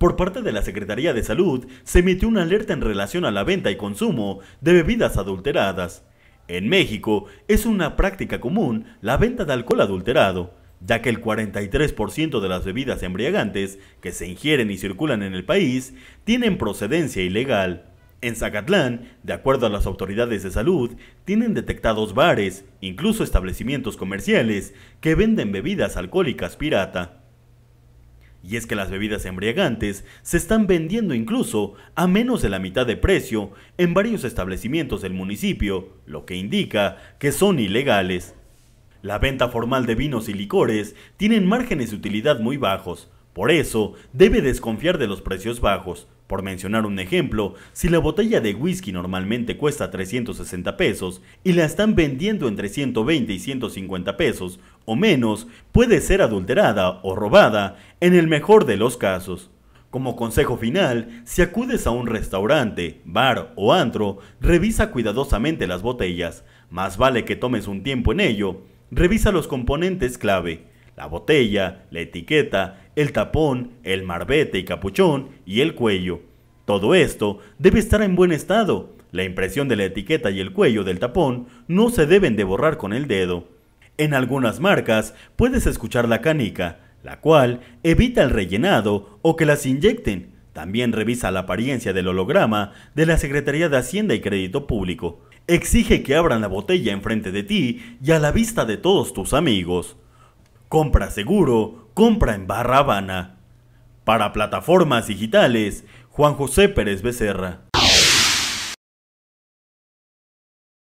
por parte de la Secretaría de Salud se emitió una alerta en relación a la venta y consumo de bebidas adulteradas. En México es una práctica común la venta de alcohol adulterado, ya que el 43% de las bebidas embriagantes que se ingieren y circulan en el país tienen procedencia ilegal. En Zacatlán, de acuerdo a las autoridades de salud, tienen detectados bares, incluso establecimientos comerciales, que venden bebidas alcohólicas pirata. Y es que las bebidas embriagantes se están vendiendo incluso a menos de la mitad de precio en varios establecimientos del municipio, lo que indica que son ilegales. La venta formal de vinos y licores tienen márgenes de utilidad muy bajos, por eso debe desconfiar de los precios bajos, por mencionar un ejemplo, si la botella de whisky normalmente cuesta 360 pesos y la están vendiendo entre 120 y 150 pesos o menos, puede ser adulterada o robada en el mejor de los casos. Como consejo final, si acudes a un restaurante, bar o antro, revisa cuidadosamente las botellas. Más vale que tomes un tiempo en ello. Revisa los componentes clave, la botella, la etiqueta, el tapón, el marbete y capuchón y el cuello. Todo esto debe estar en buen estado. La impresión de la etiqueta y el cuello del tapón no se deben de borrar con el dedo. En algunas marcas puedes escuchar la canica, la cual evita el rellenado o que las inyecten. También revisa la apariencia del holograma de la Secretaría de Hacienda y Crédito Público. Exige que abran la botella enfrente de ti y a la vista de todos tus amigos. Compra seguro, compra en Barra Habana. Para plataformas digitales, Juan José Pérez Becerra.